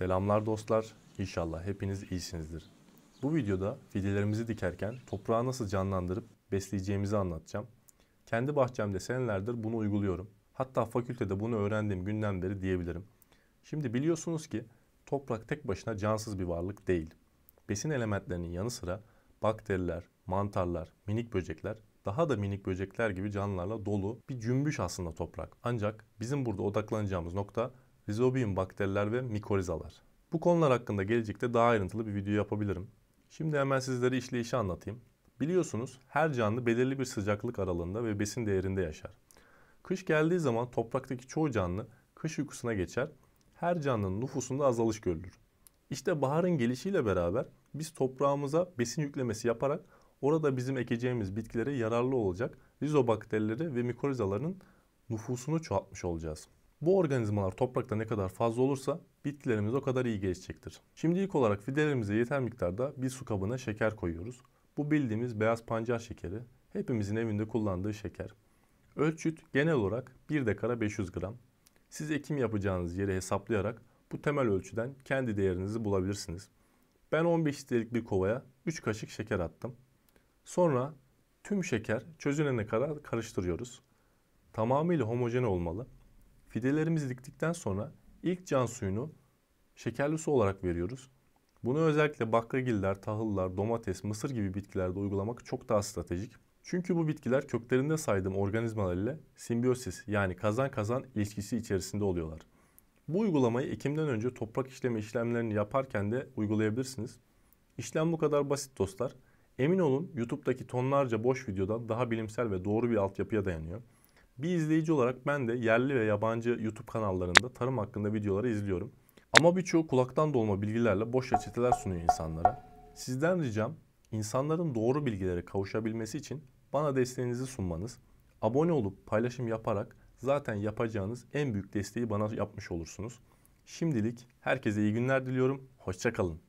Selamlar dostlar. İnşallah hepiniz iyisinizdir. Bu videoda fidelerimizi dikerken toprağı nasıl canlandırıp besleyeceğimizi anlatacağım. Kendi bahçemde senelerdir bunu uyguluyorum. Hatta fakültede bunu öğrendiğim günden beri diyebilirim. Şimdi biliyorsunuz ki toprak tek başına cansız bir varlık değil. Besin elementlerinin yanı sıra bakteriler, mantarlar, minik böcekler daha da minik böcekler gibi canlılarla dolu bir cümbüş aslında toprak. Ancak bizim burada odaklanacağımız nokta rizobiyum bakteriler ve mikorizalar. Bu konular hakkında gelecekte daha ayrıntılı bir video yapabilirim. Şimdi hemen sizlere işleyişi anlatayım. Biliyorsunuz her canlı belirli bir sıcaklık aralığında ve besin değerinde yaşar. Kış geldiği zaman topraktaki çoğu canlı kış uykusuna geçer. Her canlının nüfusunda azalış görülür. İşte baharın gelişiyle beraber biz toprağımıza besin yüklemesi yaparak orada bizim ekeceğimiz bitkilere yararlı olacak rizobakterileri ve mikorizaların nüfusunu çoğaltmış olacağız. Bu organizmalar toprakta ne kadar fazla olursa bitkilerimiz o kadar iyi gelişecektir. Şimdi ilk olarak fidelerimize yeter miktarda bir su kabına şeker koyuyoruz. Bu bildiğimiz beyaz pancar şekeri. Hepimizin evinde kullandığı şeker. Ölçüt genel olarak 1 dekara 500 gram. Siz ekim yapacağınız yeri hesaplayarak bu temel ölçüden kendi değerinizi bulabilirsiniz. Ben 15 litrelik bir kovaya 3 kaşık şeker attım. Sonra tüm şeker çözünene kadar karıştırıyoruz. Tamamıyla homojen olmalı. Fidelerimizi diktikten sonra ilk can suyunu şekerli su olarak veriyoruz. Bunu özellikle baklagiller, tahıllar, domates, mısır gibi bitkilerde uygulamak çok daha stratejik. Çünkü bu bitkiler köklerinde saydığım organizmalar ile simbiyosis yani kazan kazan ilişkisi içerisinde oluyorlar. Bu uygulamayı Ekim'den önce toprak işleme işlemlerini yaparken de uygulayabilirsiniz. İşlem bu kadar basit dostlar. Emin olun YouTube'daki tonlarca boş videodan daha bilimsel ve doğru bir altyapıya dayanıyor. Bir izleyici olarak ben de yerli ve yabancı YouTube kanallarında tarım hakkında videoları izliyorum. Ama birçoğu kulaktan dolma bilgilerle boş reçeteler sunuyor insanlara. Sizden ricam insanların doğru bilgilere kavuşabilmesi için bana desteğinizi sunmanız, abone olup paylaşım yaparak zaten yapacağınız en büyük desteği bana yapmış olursunuz. Şimdilik herkese iyi günler diliyorum. Hoşçakalın.